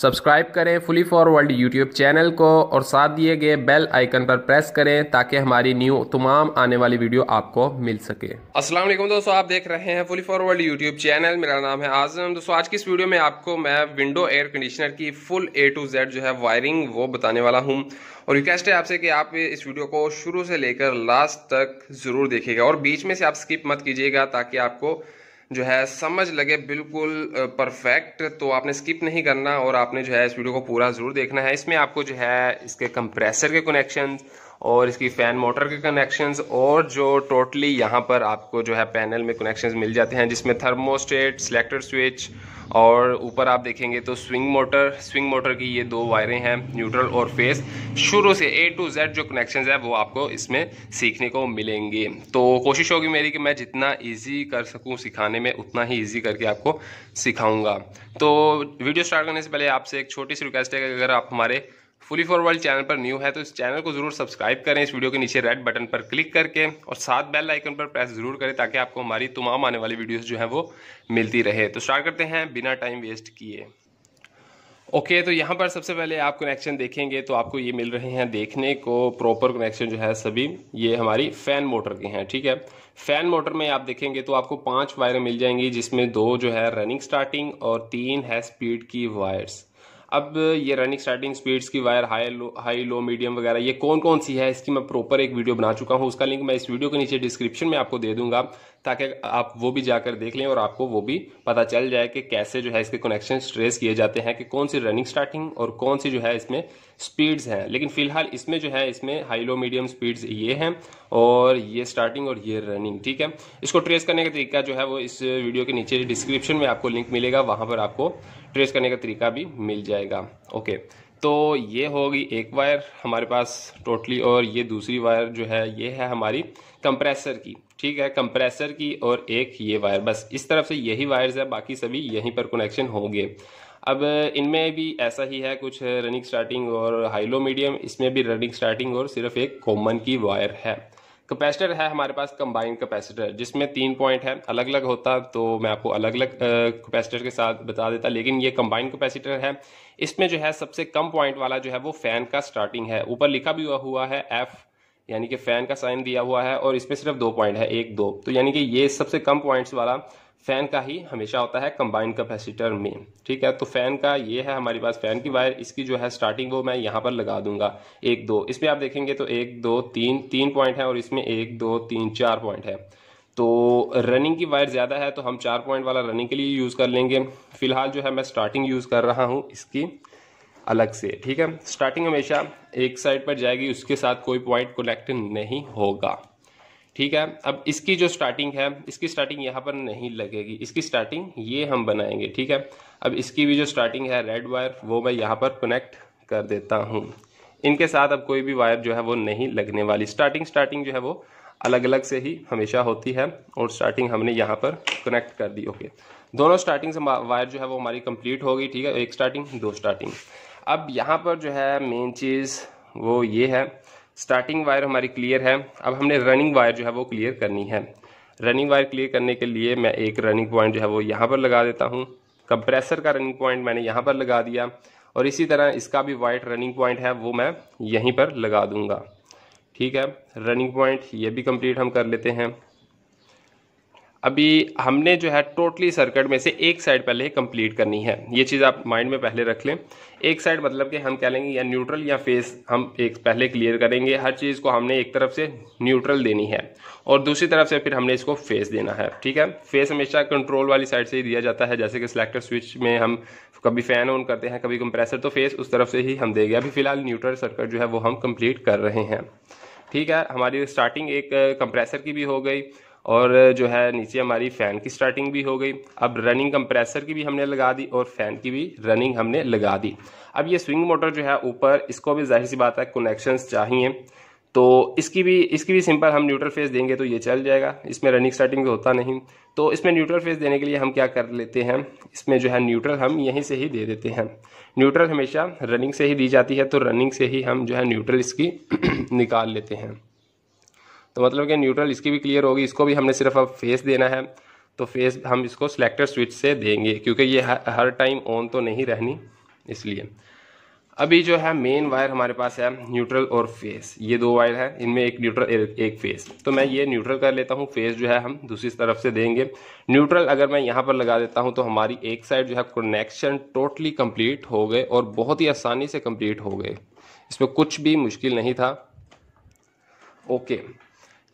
subscribe करें fully फॉरवर्ल्ड YouTube channel को और साथ दिए गए बेल आइकन पर प्रेस करें ताकि हमारी न्यू तमाम आने वाली वीडियो आपको मिल सके अस्सलाम वालेकुम दोस्तों आप देख रहे हैं फुली फॉरवर्ल्ड यूट्यूब चैनल मेरा नाम है आजम दोस्तों आज की इस वीडियो में आपको मैं विंडो एयर कंडीशनर की फुल ए टू जेड जो है वायरिंग वो बताने वाला हूँ और रिक्वेस्ट है आपसे कि आप इस वीडियो को शुरू से लेकर लास्ट तक ज़रूर देखिएगा और बीच में से आप स्किप मत कीजिएगा ताकि आपको जो है समझ लगे बिल्कुल परफेक्ट तो आपने स्किप नहीं करना और आपने जो है इस वीडियो को पूरा ज़रूर देखना है इसमें आपको जो है इसके कंप्रेसर के कनेक्शन और इसकी फ़ैन मोटर के कनेक्शंस और जो टोटली यहाँ पर आपको जो है पैनल में कनेक्शंस मिल जाते हैं जिसमें थर्मोस्टेट सिलेक्टर स्विच और ऊपर आप देखेंगे तो स्विंग मोटर स्विंग मोटर की ये दो वायरें हैं न्यूट्रल और फेस शुरू से ए टू जेड जो कनेक्शंस है वो आपको इसमें सीखने को मिलेंगे तो कोशिश होगी मेरी कि मैं जितना ईजी कर सकूँ सिखाने में उतना ही ईजी करके आपको सिखाऊंगा तो वीडियो स्टार्ट करने से पहले आपसे एक छोटी सी रिक्वेस्ट है कि अगर आप हमारे फुली फॉर वर्ल्ड चैनल पर न्यू है तो इस चैनल को जरूर सब्सक्राइब करें इस वीडियो के नीचे रेड बटन पर क्लिक करके और साथ बेल आइकन पर प्रेस जरूर करें ताकि आपको हमारी तमाम आने वाली वीडियोस जो हैं वो मिलती रहे तो स्टार्ट करते हैं बिना टाइम वेस्ट किए ओके तो यहाँ पर सबसे पहले आप कनेक्शन देखेंगे तो आपको ये मिल रहे हैं देखने को प्रॉपर कनेक्शन जो है सभी ये हमारी फ़ैन मोटर के हैं ठीक है फ़ैन मोटर में आप देखेंगे तो आपको पांच वायरें मिल जाएंगी जिसमें दो जो है रनिंग स्टार्टिंग और तीन है स्पीड की वायर्स अब ये रनिंग स्टार्टिंग स्पीड्स की wire high low high low medium वगैरह ये कौन कौन सी है इसकी मैं प्रॉपर एक वीडियो बना चुका हूँ उसका लिंक मैं इस वीडियो के नीचे डिस्क्रिप्शन में आपको दे दूंगा ताकि आप वो भी जाकर देख लें और आपको वो भी पता चल जाए कि कैसे जो है इसके कनेक्शन ट्रेस किए जाते हैं कि कौन सी रनिंग स्टार्टिंग और कौन सी जो है इसमें स्पीड्स हैं लेकिन फिलहाल इसमें जो है इसमें हाई लो मीडियम स्पीड्स ये हैं और ये स्टार्टिंग और ये रनिंग ठीक है इसको ट्रेस करने का तरीका जो है वो इस वीडियो के नीचे डिस्क्रिप्शन में आपको लिंक मिलेगा वहाँ पर आपको ट्रेस करने का तरीका भी मिल जाएगा ओके तो ये होगी एक वायर हमारे पास टोटली और ये दूसरी वायर जो है ये है हमारी कंप्रेसर की ठीक है कंप्रेसर की और एक ये वायर बस इस तरफ से यही वायर्स है बाकी सभी यहीं पर कनेक्शन होंगे अब इनमें भी ऐसा ही है कुछ रनिंग स्टार्टिंग और हाई लो मीडियम इसमें भी रनिंग स्टार्टिंग और सिर्फ एक कॉमन की वायर है कैपेसिटर है हमारे पास कंबाइंड कैपेसिटर जिसमें तीन पॉइंट है अलग अलग होता तो मैं आपको अलग अलग कैपेसिटर के साथ बता देता लेकिन ये कंबाइंड कैपेसिटर है इसमें जो है सबसे कम पॉइंट वाला जो है वो फैन का स्टार्टिंग है ऊपर लिखा भी हुआ हुआ है एफ यानी कि फैन का साइन दिया हुआ है और इसमें सिर्फ दो पॉइंट है एक दो तो यानी कि ये सबसे कम पॉइंट्स वाला फैन का ही हमेशा होता है कंबाइंड कैपेसिटर में ठीक है तो फैन का ये है हमारे पास फैन की वायर इसकी जो है स्टार्टिंग वो मैं यहाँ पर लगा दूंगा एक दो इसमें आप देखेंगे तो एक दो तीन तीन पॉइंट है और इसमें एक दो तीन चार पॉइंट है तो रनिंग की वायर ज़्यादा है तो हम चार पॉइंट वाला रनिंग के लिए यूज़ कर लेंगे फिलहाल जो है मैं स्टार्टिंग यूज़ कर रहा हूँ इसकी अलग से ठीक है स्टार्टिंग हमेशा एक साइड पर जाएगी उसके साथ कोई पॉइंट कनेक्ट नहीं होगा ठीक है अब इसकी जो स्टार्टिंग है इसकी स्टार्टिंग यहाँ पर नहीं लगेगी इसकी स्टार्टिंग ये हम बनाएंगे ठीक है अब इसकी भी जो स्टार्टिंग है रेड वायर वो मैं यहाँ पर कनेक्ट कर देता हूँ इनके साथ अब कोई भी वायर जो है वो नहीं लगने वाली स्टार्टिंग स्टार्टिंग जो है वो अलग अलग से ही हमेशा होती है और स्टार्टिंग हमने यहाँ पर कनेक्ट कर दी ओके दोनों स्टार्टिंग से वायर जो है वो हमारी कंप्लीट होगी ठीक है एक स्टार्टिंग दो स्टार्टिंग अब यहाँ पर जो है मेन चीज़ वो ये है स्टार्टिंग वायर हमारी क्लियर है अब हमने रनिंग वायर जो है वो क्लियर करनी है रनिंग वायर क्लियर करने के लिए मैं एक रनिंग पॉइंट जो है वो यहाँ पर लगा देता हूँ कंप्रेसर का रनिंग पॉइंट मैंने यहाँ पर लगा दिया और इसी तरह इसका भी वाइट रनिंग पॉइंट है वो मैं यहीं पर लगा दूँगा ठीक है रनिंग पॉइंट ये भी कंप्लीट हम कर लेते हैं अभी हमने जो है टोटली सर्किट में से एक साइड पहले कंप्लीट करनी है ये चीज़ आप माइंड में पहले रख लें एक साइड मतलब कि हम कह लेंगे या न्यूट्रल या फेस हम एक पहले क्लियर करेंगे हर चीज़ को हमने एक तरफ से न्यूट्रल देनी है और दूसरी तरफ से फिर हमने इसको फेस देना है ठीक है फेस हमेशा कंट्रोल वाली साइड से ही दिया जाता है जैसे कि सिलेक्टर स्विच में हम कभी फैन ऑन करते हैं कभी कंप्रेसर तो फेस उस तरफ से ही हम देंगे अभी फिलहाल न्यूट्रल सर्किट जो है वो हम कंप्लीट कर रहे हैं ठीक है हमारी स्टार्टिंग एक कंप्रेसर की भी हो गई और जो है नीचे हमारी फ़ैन की स्टार्टिंग भी हो गई अब रनिंग कंप्रेसर की भी हमने लगा दी और फ़ैन की भी रनिंग हमने लगा दी अब ये स्विंग मोटर जो है ऊपर इसको भी जाहिर सी बात है कनेक्शंस चाहिए तो इसकी भी इसकी भी सिंपल हम न्यूट्रल फेस देंगे तो ये चल जाएगा इसमें रनिंग स्टार्टिंग भी होता नहीं तो इसमें न्यूट्रल फेस देने के लिए हम क्या कर लेते हैं इसमें जो है न्यूट्रल हम यहीं से ही दे देते हैं न्यूट्रल हमेशा रनिंग से ही दी जाती है तो रनिंग से ही हम जो है न्यूट्रल इसकी निकाल लेते हैं तो मतलब कि न्यूट्रल इसकी भी क्लियर होगी इसको भी हमने सिर्फ अब फेस देना है तो फेस हम इसको सिलेक्टेड स्विच से देंगे क्योंकि ये हर टाइम ऑन तो नहीं रहनी इसलिए अभी जो है मेन वायर हमारे पास है न्यूट्रल और फेस ये दो वायर है इनमें एक न्यूट्रल एक फेस तो मैं ये न्यूट्रल कर लेता हूँ फेस जो है हम दूसरी तरफ से देंगे न्यूट्रल अगर मैं यहाँ पर लगा देता हूँ तो हमारी एक साइड जो है कनेक्शन टोटली कंप्लीट हो गए और बहुत ही आसानी से कंप्लीट हो गए इसमें कुछ भी मुश्किल नहीं था ओके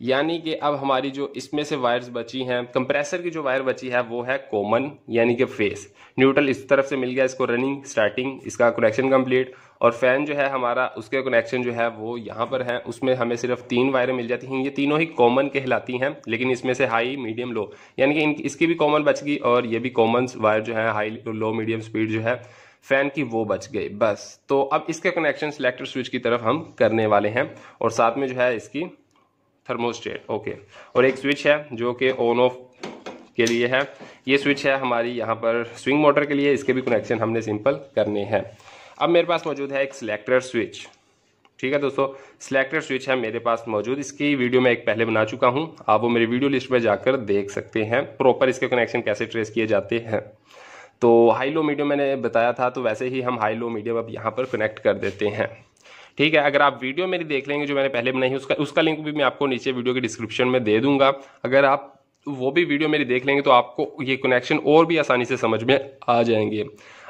यानी कि अब हमारी जो इसमें से वायर्स बची हैं कंप्रेसर की जो वायर बची है वो है कॉमन यानी कि फेस न्यूट्रल इस तरफ से मिल गया इसको रनिंग स्टार्टिंग इसका कनेक्शन कंप्लीट और फैन जो है हमारा उसके कनेक्शन जो है वो यहाँ पर है उसमें हमें सिर्फ तीन वायरें मिल जाती हैं ये तीनों ही कॉमन कहलाती हैं लेकिन इसमें से हाई मीडियम लो यानी कि इसकी भी कॉमन बच गई और ये भी कॉमन वायर जो है हाई लो मीडियम स्पीड जो है फैन की वो बच गई बस तो अब इसके कनेक्शन सिलेक्टर स्विच की तरफ हम करने वाले हैं और साथ में जो है इसकी थर्मोस्टेट ओके और एक स्विच है जो कि ऑन ऑफ के लिए है ये स्विच है हमारी यहाँ पर स्विंग मोटर के लिए इसके भी कनेक्शन हमने सिंपल करने हैं अब मेरे पास मौजूद है एक सिलेक्टर स्विच ठीक है दोस्तों सिलेक्टर स्विच है मेरे पास मौजूद इसकी वीडियो मैं एक पहले बना चुका हूँ आप वो मेरी वीडियो लिस्ट पर जाकर देख सकते हैं प्रॉपर इसके कनेक्शन कैसे ट्रेस किए जाते हैं तो हाई लो मीडियम मैंने बताया था तो वैसे ही हम हाई लो मीडियम अब यहाँ पर कनेक्ट कर देते हैं ठीक है अगर आप वीडियो मेरी देख लेंगे जो मैंने पहले बनाई है उसका उसका लिंक भी मैं आपको नीचे वीडियो के डिस्क्रिप्शन में दे दूंगा अगर आप वो भी वीडियो मेरी देख लेंगे तो आपको ये कनेक्शन और भी आसानी से समझ में आ जाएंगे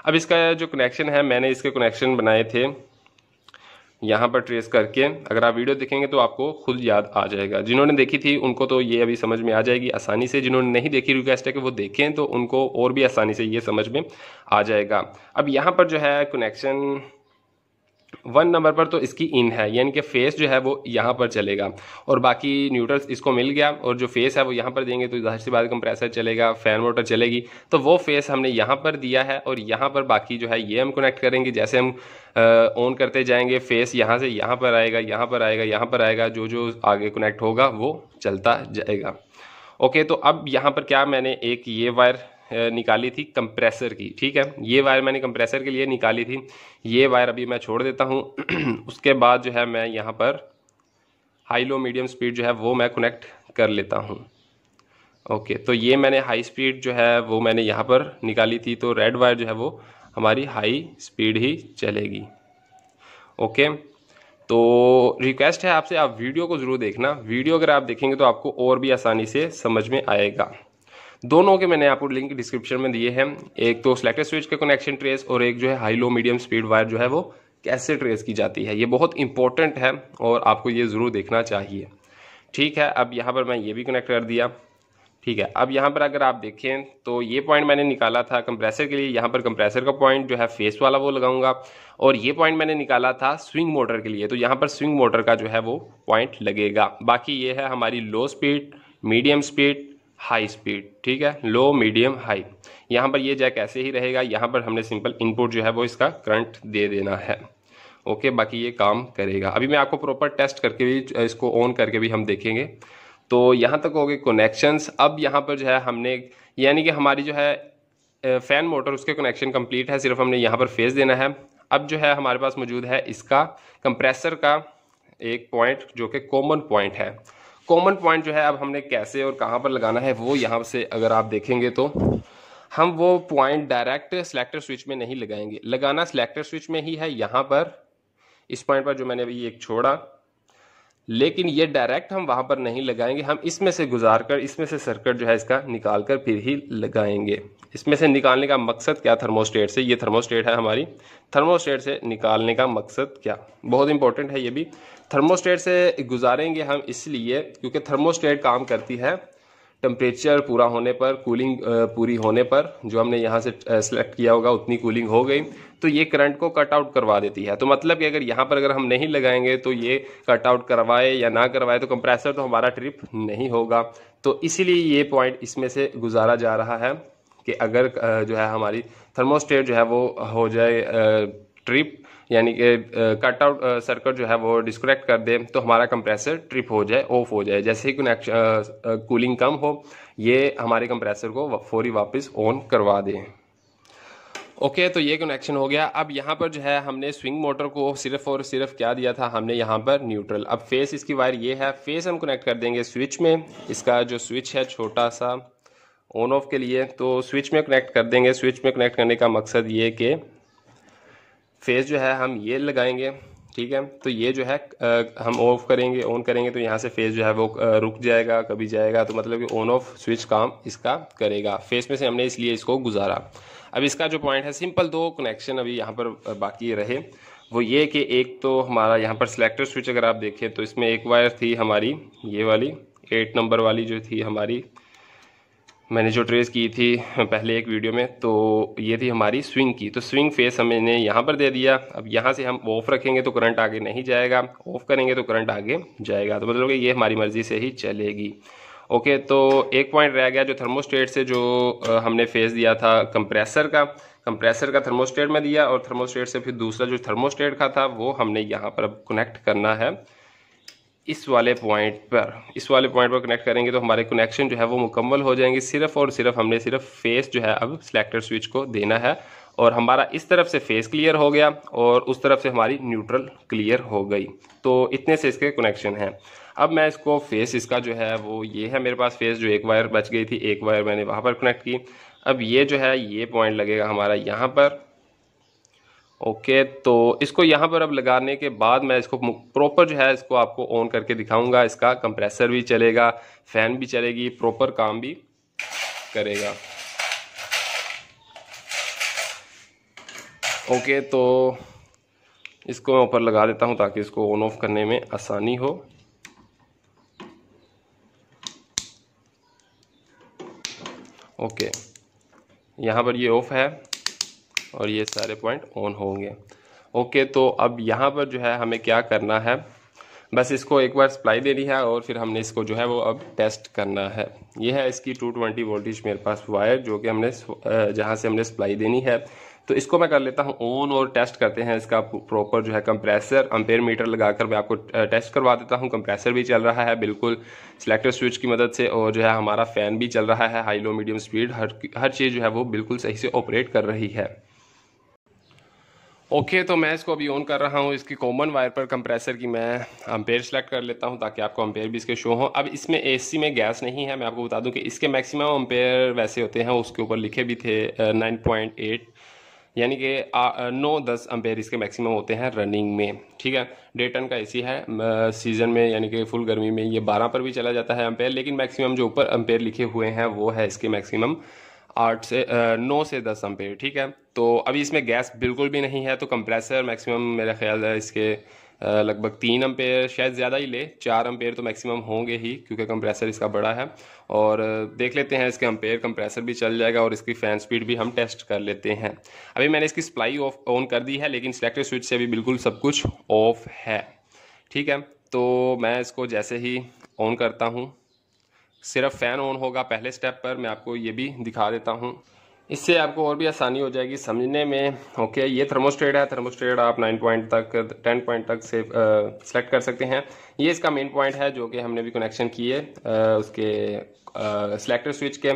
अब इसका जो कनेक्शन है मैंने इसके कनेक्शन बनाए थे यहाँ पर ट्रेस करके अगर आप वीडियो देखेंगे तो आपको खुद याद आ जाएगा जिन्होंने देखी थी उनको तो ये अभी समझ में आ जाएगी आसानी से जिन्होंने नहीं देखी रिक्वेस्ट है कि वो देखें तो उनको और भी आसानी से ये समझ में आ जाएगा अब यहाँ पर जो है कनेक्शन वन नंबर पर तो इसकी इन है यानी कि फेस जो है वो यहाँ पर चलेगा और बाकी न्यूट्रल्स इसको मिल गया और जो फेस है वो यहाँ पर देंगे तो जाहिर सी बात कंप्रेसर चलेगा फैन मोटर चलेगी तो वो फेस हमने यहाँ पर दिया है और यहाँ पर बाकी जो है ये हम कनेक्ट करेंगे जैसे हम ऑन करते जाएंगे फेस यहाँ से यहाँ पर आएगा यहाँ पर आएगा यहाँ पर आएगा जो जो आगे कनेक्ट होगा वो चलता जाएगा ओके तो अब यहाँ पर क्या मैंने एक ये वायर निकाली थी कंप्रेसर की ठीक है ये वायर मैंने कंप्रेसर के लिए निकाली थी ये वायर अभी मैं छोड़ देता हूँ उसके बाद जो है मैं यहाँ पर हाई लो मीडियम स्पीड जो है वो मैं कनेक्ट कर लेता हूँ ओके तो ये मैंने हाई स्पीड जो है वो मैंने यहाँ पर निकाली थी तो रेड वायर जो है वो हमारी हाई स्पीड ही चलेगी ओके तो रिक्वेस्ट है आपसे आप वीडियो को ज़रूर देखना वीडियो अगर आप देखेंगे तो आपको और भी आसानी से समझ में आएगा दोनों के मैंने आपको लिंक डिस्क्रिप्शन में दिए हैं एक तो सिलेक्टेड स्विच का कनेक्शन ट्रेस और एक जो है high low medium speed wire जो है वो कैसे ट्रेस की जाती है ये बहुत इंपॉर्टेंट है और आपको ये ज़रूर देखना चाहिए ठीक है अब यहाँ पर मैं ये भी कनेक्ट कर दिया ठीक है अब यहाँ पर अगर आप देखें तो ये पॉइंट मैंने निकाला था कंप्रेसर के लिए यहाँ पर कंप्रेसर का पॉइंट जो है फेस वाला वो लगाऊंगा और ये पॉइंट मैंने निकाला था स्विंग मोटर के लिए तो यहाँ पर स्विंग मोटर का जो है वो पॉइंट लगेगा बाकी ये है हमारी low speed medium speed high speed ठीक है लो मीडियम हाई यहाँ पर ये जैक ऐसे ही रहेगा यहाँ पर हमने सिंपल इनपुट जो है वो इसका करंट दे देना है ओके बाकी ये काम करेगा अभी मैं आपको प्रॉपर टेस्ट करके भी इसको ऑन करके भी हम देखेंगे तो यहाँ तक हो गए कनेक्शंस अब यहाँ पर जो है हमने यानी कि हमारी जो है फ़ैन मोटर उसके कनेक्शन कंप्लीट है सिर्फ हमने यहाँ पर फेस देना है अब जो है हमारे पास मौजूद है इसका कंप्रेसर का एक पॉइंट जो कि कॉमन पॉइंट है कॉमन पॉइंट जो है अब हमने कैसे और कहाँ पर लगाना है वो यहाँ से अगर आप देखेंगे तो हम वो पॉइंट डायरेक्ट सिलेक्टर स्विच में नहीं लगाएंगे लगाना सिलेक्टर स्विच में ही है यहाँ पर इस पॉइंट पर जो मैंने अभी एक छोड़ा लेकिन ये डायरेक्ट हम वहाँ पर नहीं लगाएंगे हम इसमें से गुजार कर इसमें से सर्किट जो है इसका निकाल कर फिर ही लगाएंगे इसमें से निकालने का मकसद क्या थर्मोस्टेट से ये थर्मोस्टेट है हमारी थर्मोस्टेट से निकालने का मकसद क्या बहुत इंपॉर्टेंट है ये भी थर्मोस्टेट से गुजारेंगे हम इसलिए क्योंकि थर्मोस्टेट काम करती है टेम्परेचर पूरा होने पर कूलिंग पूरी होने पर जो हमने यहाँ से सेलेक्ट किया होगा उतनी कूलिंग हो गई तो ये करंट को कट आउट करवा देती है तो मतलब कि अगर यहाँ पर अगर हम नहीं लगाएंगे तो ये कट आउट करवाए या ना करवाए तो कंप्रेसर तो हमारा ट्रिप नहीं होगा तो इसीलिए ये पॉइंट इसमें से गुजारा जा रहा है कि अगर जो है हमारी थर्मोस्टेट जो है वो हो जाए ट्रिप यानी कि कट आउट सर्कट जो है वो डिस्कनेक्ट कर दे तो हमारा कंप्रेसर ट्रिप हो जाए ऑफ हो जाए जैसे ही कनेक्शन कूलिंग कम हो ये हमारे कंप्रेसर को फौरी वापस ऑन करवा दें ओके okay, तो ये कनेक्शन हो गया अब यहाँ पर जो है हमने स्विंग मोटर को सिर्फ और सिर्फ क्या दिया था हमने यहाँ पर न्यूट्रल अब फेस इसकी वायर ये है फेस हम कनेक्ट कर देंगे स्विच में इसका जो स्विच है छोटा सा ऑन ऑफ के लिए तो स्विच में कनेक्ट कर देंगे स्विच में कनेक्ट करने का मकसद ये कि फेस जो है हम ये लगाएंगे ठीक है तो ये जो है हम ऑफ करेंगे ऑन करेंगे तो यहाँ से फेस जो है वो रुक जाएगा कभी जाएगा तो मतलब कि ऑन ऑफ स्विच काम इसका करेगा फेस में से हमने इसलिए इसको गुजारा अब इसका जो पॉइंट है सिंपल दो कनेक्शन अभी यहाँ पर बाकी रहे वो ये कि एक तो हमारा यहाँ पर सिलेक्टर स्विच अगर आप देखें तो इसमें एक वायर थी हमारी ये वाली एट नंबर वाली जो थी हमारी मैंने जो ट्रेस की थी पहले एक वीडियो में तो ये थी हमारी स्विंग की तो स्विंग फेस हमने यहाँ पर दे दिया अब यहाँ से हम ऑफ रखेंगे तो करंट आगे नहीं जाएगा ऑफ करेंगे तो करंट आगे जाएगा तो मतलब कि ये हमारी मर्ज़ी से ही चलेगी ओके तो एक पॉइंट रह गया जो थर्मोस्टेट से जो हमने फेस दिया था कंप्रेसर का कंप्रेसर का थर्मोस्टेट में दिया और थर्मोस्टेट से फिर दूसरा जो थर्मोस्टेट का था वो हमने यहाँ पर अब कनेक्ट करना है इस वाले पॉइंट पर इस वाले पॉइंट पर कनेक्ट करेंगे तो हमारे कनेक्शन जो है वो मुकम्मल हो जाएंगे सिर्फ और सिर्फ हमने सिर्फ फेस जो है अब सिलेक्टर स्विच को देना है और हमारा इस तरफ से फेस क्लियर हो गया और उस तरफ से हमारी न्यूट्रल क्लियर हो गई तो इतने से इसके कनेक्शन हैं अब मैं इसको फेस इसका जो है वो ये है मेरे पास फेस जो एक वायर बच गई थी एक वायर मैंने वहाँ पर कनेक्ट की अब ये जो है ये पॉइंट लगेगा हमारा यहाँ पर ओके तो इसको यहाँ पर अब लगाने के बाद मैं इसको प्रॉपर जो है इसको आपको ऑन करके दिखाऊंगा इसका कंप्रेसर भी चलेगा फ़ैन भी चलेगी प्रॉपर काम भी करेगा ओके तो इसको मैं ऊपर लगा देता हूँ ताकि इसको ऑन ऑफ करने में आसानी हो ओके यहाँ पर ये ऑफ है और ये सारे पॉइंट ऑन होंगे ओके तो अब यहाँ पर जो है हमें क्या करना है बस इसको एक बार सप्लाई देनी है और फिर हमने इसको जो है वो अब टेस्ट करना है ये है इसकी 220 वोल्टेज मेरे पास वायर जो कि हमने जहाँ से हमने सप्लाई देनी है तो इसको मैं कर लेता हूँ ऑन और टेस्ट करते हैं इसका प्रॉपर जो है कंप्रेसर अम्पेयर मीटर लगाकर मैं आपको टेस्ट करवा देता हूँ कंप्रेसर भी चल रहा है बिल्कुल सिलेक्टर स्विच की मदद से और जो है हमारा फ़ैन भी चल रहा है हाई लो मीडियम स्पीड हर हर चीज़ जो है वो बिल्कुल सही से ऑपरेट कर रही है ओके okay, तो मैं इसको अभी ऑन कर रहा हूँ इसकी कॉमन वायर पर कंप्रेसर की मैं अम्पेयर सेलेक्ट कर लेता हूँ ताकि आपको अम्पेयर भी इसके शो हो अब इसमें एसी में गैस नहीं है मैं आपको बता दूँ कि इसके मैक्सिमम अम्पेयर वैसे होते हैं उसके ऊपर लिखे भी थे नाइन पॉइंट एट यानी कि नौ दस अम्पेयर इसके मैक्सिमम होते हैं रनिंग में ठीक है डे टन का एसी है सीज़न में यानी कि फुल गर्मी में ये बारह पर भी चला जाता है अम्पेयर लेकिन मैक्सिमम जो ऊपर अम्पेयर लिखे हुए हैं वो है इसके मैक्सिमम आठ से नौ से दस एम्पेयर ठीक है तो अभी इसमें गैस बिल्कुल भी नहीं है तो कंप्रेसर मैक्सिमम मेरा ख्याल है इसके लगभग तीन अम्पेयर शायद ज़्यादा ही ले चार अम्पेयर तो मैक्सिमम होंगे ही क्योंकि कंप्रेसर इसका बड़ा है और देख लेते हैं इसके अम्पेयर कंप्रेसर भी चल जाएगा और इसकी फ़ैन स्पीड भी हम टेस्ट कर लेते हैं अभी मैंने इसकी सप्लाई ऑफ ऑन कर दी है लेकिन सिलेक्टेड स्विच से अभी बिल्कुल सब कुछ ऑफ है ठीक है तो मैं इसको जैसे ही ऑन करता हूँ सिर्फ फ़ैन ऑन होगा पहले स्टेप पर मैं आपको ये भी दिखा देता हूँ इससे आपको और भी आसानी हो जाएगी समझने में ओके ये थर्मोस्टेट है थर्मोस्टेट आप 9 पॉइंट तक 10 पॉइंट तक से सेलेक्ट कर सकते हैं ये इसका मेन पॉइंट है जो कि हमने भी कनेक्शन किए उसके सिलेक्टर स्विच के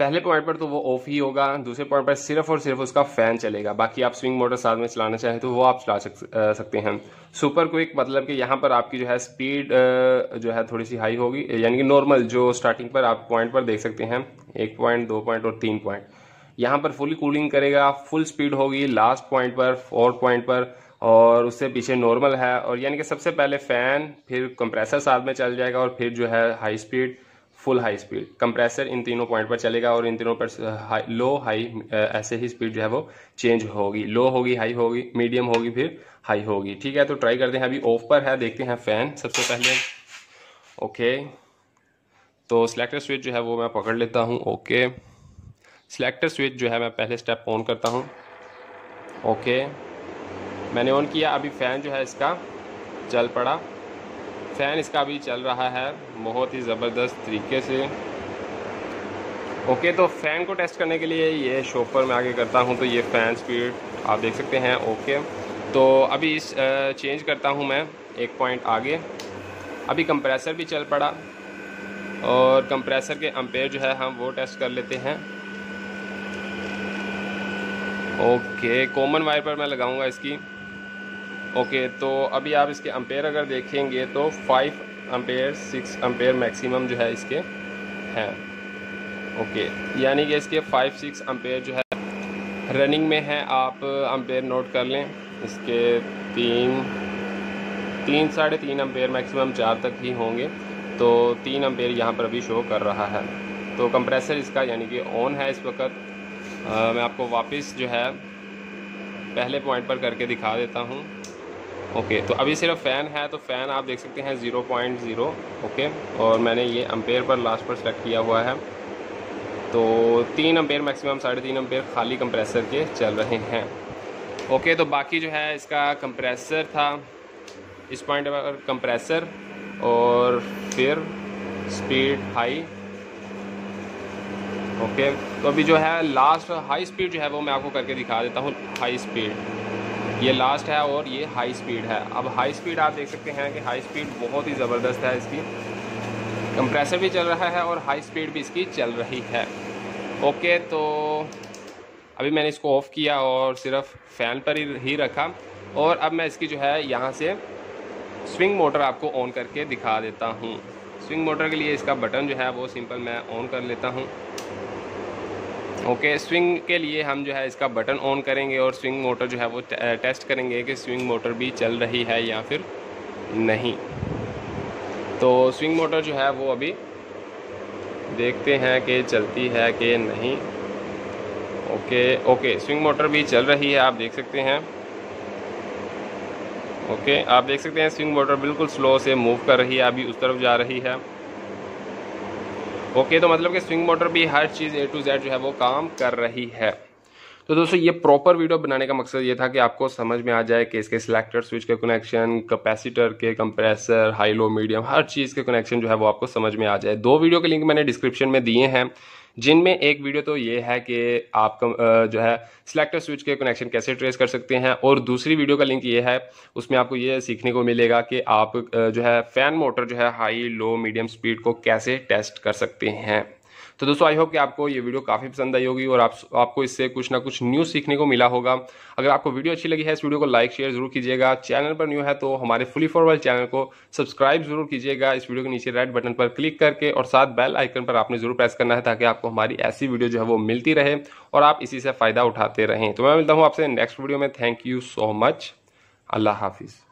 पहले पॉइंट पर तो वो ऑफ ही होगा दूसरे पॉइंट पर सिर्फ और सिर्फ उसका फैन चलेगा बाकी आप स्विंग मोटर साथ में चलाना चाहें तो वो आप चला सक, सकते हैं सुपर क्विक मतलब कि यहाँ पर आपकी जो है स्पीड जो है थोड़ी सी हाई होगी यानी कि नॉर्मल जो स्टार्टिंग पर आप पॉइंट पर देख सकते हैं एक पॉइंट दो पॉइंट और तीन पॉइंट यहाँ पर फुल कूलिंग करेगा फुल स्पीड होगी लास्ट पॉइंट पर फोर्थ पॉइंट पर और उससे पीछे नॉर्मल है और यानी कि सबसे पहले फ़ैन फिर कंप्रेसर साथ में चल जाएगा और फिर जो है high speed full high speed compressor इन तीनों पॉइंट पर चलेगा और इन तीनों पर हाई, लो हाई ऐसे ही स्पीड जो है वो चेंज होगी लो होगी हाई होगी मीडियम होगी फिर हाई होगी ठीक है तो ट्राई करते हैं अभी ऑफ पर है देखते हैं फैन सबसे पहले ओके तो सिलेक्टर स्विच जो है वो मैं पकड़ लेता हूँ ओके सिलेक्टर स्विच जो है मैं पहले स्टेप ऑन करता हूँ ओके मैंने ऑन किया अभी फ़ैन जो है इसका चल पड़ा फैन इसका भी चल रहा है बहुत ही ज़बरदस्त तरीके से ओके तो फ़ैन को टेस्ट करने के लिए ये शॉप पर मैं आगे करता हूँ तो ये फ़ैन स्पीड आप देख सकते हैं ओके तो अभी इस चेंज करता हूँ मैं एक पॉइंट आगे अभी कंप्रेसर भी चल पड़ा और कंप्रेसर के अम्पेयर जो है हम वो टेस्ट कर लेते हैं ओके कॉमन वायर पर मैं लगाऊंगा इसकी ओके तो अभी आप इसके अम्पेयर अगर देखेंगे तो five ampere six ampere maximum जो है इसके हैं ओके यानी कि इसके फाइव सिक्स अम्पेयर जो है रनिंग में है आप अम्पेयर नोट कर लें इसके तीन तीन साढ़े तीन अम्पेयर मैक्सिमम चार तक ही होंगे तो तीन अम्पेयर यहाँ पर अभी शो कर रहा है तो कंप्रेसर इसका यानी कि ऑन है इस वक्त मैं आपको वापस जो है पहले पॉइंट पर करके दिखा देता हूँ ओके तो अभी सिर्फ फ़ैन है तो फ़ैन आप देख सकते हैं ज़ीरो पॉइंट ज़ीरो ओके और मैंने ये अम्पेयर पर लास्ट पर सेलेक्ट किया हुआ है तो तीन अम्पेयर मैक्सिमम साढ़े तीन अम्पेयर खाली कंप्रेसर के चल रहे हैं ओके तो बाकी जो है इसका कंप्रेसर था इस पॉइंट पर कंप्रेसर और फिर स्पीड हाई ओके तो अभी जो है लास्ट हाई स्पीड जो है वो मैं आपको करके दिखा देता हूँ हाई स्पीड ये लास्ट है और ये हाई स्पीड है अब हाई स्पीड आप देख सकते हैं कि हाई स्पीड बहुत ही ज़बरदस्त है इसकी कंप्रेसर भी चल रहा है और हाई स्पीड भी इसकी चल रही है ओके तो अभी मैंने इसको ऑफ़ किया और सिर्फ फ़ैन पर ही रखा और अब मैं इसकी जो है यहाँ से स्विंग मोटर आपको ऑन करके दिखा देता हूँ स्विंग मोटर के लिए इसका बटन जो है वो सिंपल मैं ऑन कर लेता हूँ ओके स्विंग के लिए हम जो है इसका बटन ऑन करेंगे और स्विंग मोटर जो है वो टेस्ट करेंगे कि स्विंग मोटर भी चल रही है या फिर नहीं तो स्विंग मोटर जो है वो अभी देखते हैं कि चलती है कि नहीं ओके ओके स्विंग मोटर भी चल रही है आप देख सकते हैं ओके आप देख सकते हैं स्विंग मोटर बिल्कुल स्लो से मूव कर रही है अभी उस तरफ जा रही है ओके तो मतलब कि स्विंग मोटर भी हर चीज़ ए टू जेड जो है वो काम कर रही है तो दोस्तों ये प्रॉपर वीडियो बनाने का मकसद ये था कि आपको समझ में आ जाए कि इसके सिलेक्टर स्विच के कनेक्शन कैपेसिटर के कंप्रेसर हाई लो मीडियम हर चीज़ के कनेक्शन जो है वो आपको समझ में आ जाए दो वीडियो के लिंक मैंने डिस्क्रिप्शन में दिए हैं जिनमें एक वीडियो तो ये है कि आप जो है सिलेक्टर स्विच के कनेक्शन कैसे ट्रेस कर सकते हैं और दूसरी वीडियो का लिंक ये है उसमें आपको ये सीखने को मिलेगा कि आप जो है फ़ैन मोटर जो है हाई लो मीडियम स्पीड को कैसे टेस्ट कर सकते हैं तो दोस्तों आई होप कि आपको ये वीडियो काफ़ी पसंद आई होगी और आप, आपको इससे कुछ ना कुछ न्यूज़ सीखने को मिला होगा अगर आपको वीडियो अच्छी लगी है इस वीडियो को लाइक शेयर जरूर कीजिएगा चैनल पर न्यू है तो हमारे फुली फॉरवर्ड चैनल को सब्सक्राइब जरूर कीजिएगा इस वीडियो के नीचे रेड बटन पर क्लिक करके और साथ बेल आइकन पर आपने जरूर प्रेस करना है ताकि आपको हमारी ऐसी वीडियो जो है वो मिलती रहे और आप इसी से फ़ायदा उठाते रहें तो मैं मिलता हूँ आपसे नेक्स्ट वीडियो में थैंक यू सो मच अल्लाह हाफिज़